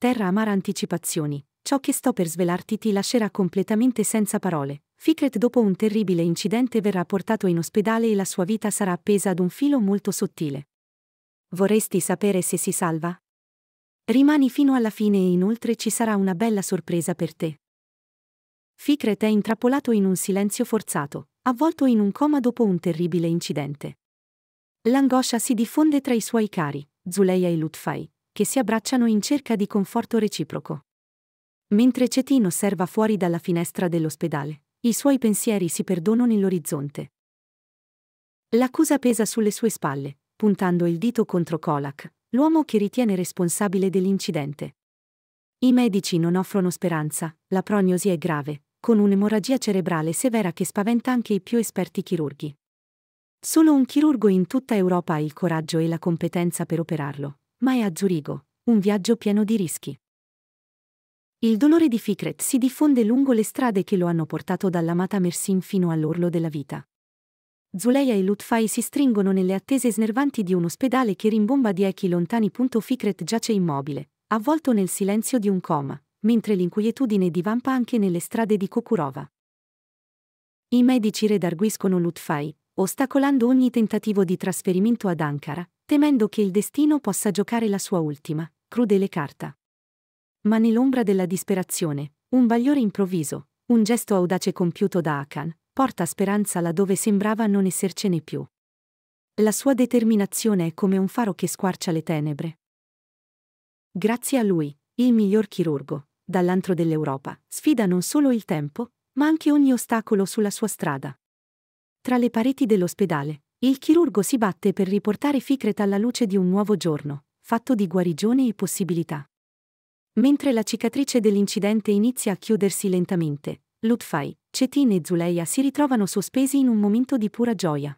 Terra amara anticipazioni. Ciò che sto per svelarti ti lascerà completamente senza parole. Fikret dopo un terribile incidente verrà portato in ospedale e la sua vita sarà appesa ad un filo molto sottile. Vorresti sapere se si salva? Rimani fino alla fine e inoltre ci sarà una bella sorpresa per te. Fikret è intrappolato in un silenzio forzato, avvolto in un coma dopo un terribile incidente. L'angoscia si diffonde tra i suoi cari, Zuleia e Lutfai, che si abbracciano in cerca di conforto reciproco. Mentre Cetin osserva fuori dalla finestra dell'ospedale, i suoi pensieri si perdono nell'orizzonte. L'accusa pesa sulle sue spalle, puntando il dito contro Kolak, l'uomo che ritiene responsabile dell'incidente. I medici non offrono speranza, la prognosi è grave, con un'emorragia cerebrale severa che spaventa anche i più esperti chirurghi. Solo un chirurgo in tutta Europa ha il coraggio e la competenza per operarlo, ma è a Zurigo, un viaggio pieno di rischi. Il dolore di Fikret si diffonde lungo le strade che lo hanno portato dall'amata Mersin fino all'orlo della vita. Zuleia e Lutfai si stringono nelle attese snervanti di un ospedale che rimbomba di echi lontani. Fikret giace immobile, avvolto nel silenzio di un coma, mentre l'inquietudine divampa anche nelle strade di Kokurova. I medici redarguiscono Lutfai, ostacolando ogni tentativo di trasferimento ad Ankara, temendo che il destino possa giocare la sua ultima, crudele carta. Ma nell'ombra della disperazione, un bagliore improvviso, un gesto audace compiuto da Akan, porta speranza laddove sembrava non essercene più. La sua determinazione è come un faro che squarcia le tenebre. Grazie a lui, il miglior chirurgo, dall'antro dell'Europa, sfida non solo il tempo, ma anche ogni ostacolo sulla sua strada. Tra le pareti dell'ospedale, il chirurgo si batte per riportare Ficret alla luce di un nuovo giorno, fatto di guarigione e possibilità. Mentre la cicatrice dell'incidente inizia a chiudersi lentamente, Lutfai, Cetin e Zuleia si ritrovano sospesi in un momento di pura gioia.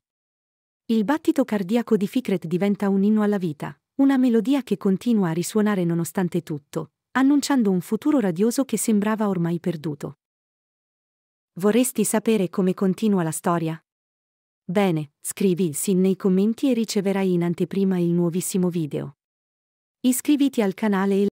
Il battito cardiaco di Ficret diventa un inno alla vita, una melodia che continua a risuonare nonostante tutto, annunciando un futuro radioso che sembrava ormai perduto. Vorresti sapere come continua la storia? Bene, scrivi sì nei commenti e riceverai in anteprima il nuovissimo video. Iscriviti al canale e